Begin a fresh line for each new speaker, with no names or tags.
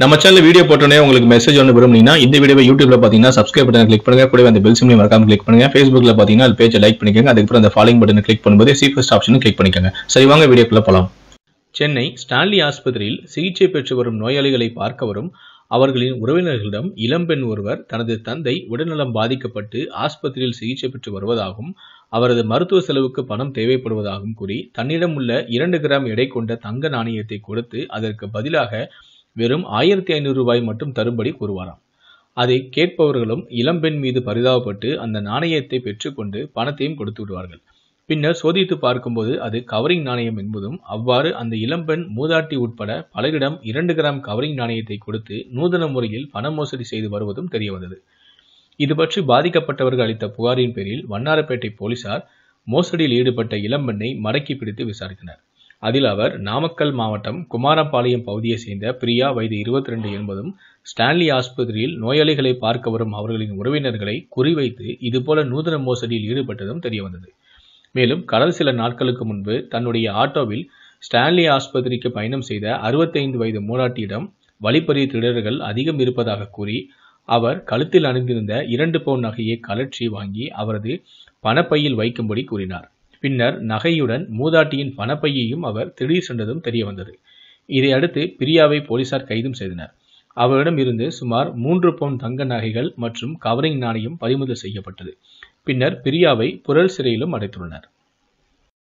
நம்ம channel video போட்டோன்னே உங்களுக்கு மெசேஜ் ஒன்று விரும்புனீங்கன்னா இந்த வீடியோ யூடியூப்ல பார்த்தீங்கன்னா சப்ஸ்கிரைப் பட்டன் கிளிக் பண்ணுங்க கூட அந்த பெல் சிம்லையும் மறக்காம கிளிக் பண்ணுங்க ஃபேஸ்புக்ல பார்த்தீங்கன்னா அது பேஜை லைக் பண்ணிக்கோங்க அதுக்கப்புறம் அந்த ஃபாலோயிங் பட்டன் கிளிக் பண்ணும்போது சீஃபஸ்ட் ஆப்ஷன் கிளிக் பண்ணிக்கோங்க சரி வாங்க வீடியோக்குள்ள போகலாம் சென்னை ஸ்டான்லி ஆஸ்பத்திரியில் சிகிச்சை பெற்று வரும் நோயாளிகளை பார்க்க வரும் அவர்களின் உறவினர்களிடம் இளம்பெண் ஒருவர் தனது தந்தை உடல்நலம் பாதிக்கப்பட்டு ஆஸ்பத்திரியில் சிகிச்சை பெற்று வருவதாகவும் அவரது மருத்துவ செலவுக்கு பணம் தேவைப்படுவதாகவும் கூறி தன்னிடம் உள்ள இரண்டு கிராம் எடை கொண்ட தங்க நாணயத்தை கொடுத்து அதற்கு பதிலாக வெறும் ஆயிரத்தி ஐநூறு ரூபாய் மட்டும் தரும்படி கூறுவாராம் அதை கேட்பவர்களும் இளம்பெண் மீது பரிதாபப்பட்டு அந்த நாணயத்தை பெற்றுக்கொண்டு பணத்தையும் கொடுத்து விடுவார்கள் பின்னர் சோதித்து பார்க்கும்போது அது கவரிங் நாணயம் என்பதும் அவ்வாறு அந்த இளம்பெண் மூதாட்டி உட்பட பலரிடம் இரண்டு கிராம் கவரிங் நாணயத்தை கொடுத்து நூதன முறையில் பண மோசடி செய்து வருவதும் தெரியவந்தது இது பற்றி பாதிக்கப்பட்டவர்கள் அளித்த புகாரின் பேரில் வண்ணாரப்பேட்டை போலீசார் மோசடியில் ஈடுபட்ட இளம்பெண்ணை மடக்கி பிடித்து விசாரித்தனர் அதில் அவர் நாமக்கல் மாவட்டம் குமாரபாளையம் பகுதியைச் சேர்ந்த பிரியா வயது இருபத்தி ரெண்டு என்பதும் ஸ்டான்லி ஆஸ்பத்திரியில் நோயாளிகளை பார்க்க வரும் அவர்களின் உறவினர்களை குறிவைத்து இதுபோல நூதன மோசடியில் ஈடுபட்டதும் தெரியவந்தது மேலும் கடந்த சில நாட்களுக்கு முன்பு தன்னுடைய ஆட்டோவில் ஸ்டான்லி ஆஸ்பத்திரிக்கு பயணம் செய்த அறுபத்தைந்து வயது மூலாட்டியிடம் வழிப்பறி திடர்கள் அதிகம் இருப்பதாக கூறி அவர் கழுத்தில் அணிந்திருந்த இரண்டு பவுன் நகையை கலற்றி வாங்கி அவரது பணப்பையில் வைக்கும்படி கூறினார் பின்னர் நகையுடன் மூதாட்டியின் பணப்பையையும் அவர் திடீர் சென்றதும் தெரிய வந்தது இதையடுத்து பிரியாவை போலீசார் கைதும் செய்தனர் அவரிடம் இருந்து சுமார் மூன்று பவுன் தங்க நகைகள் மற்றும் கவரிங் நாணயம் பறிமுதல் செய்யப்பட்டது பின்னர் பிரியாவை புரல் சிறையிலும் அடைத்துள்ளனர்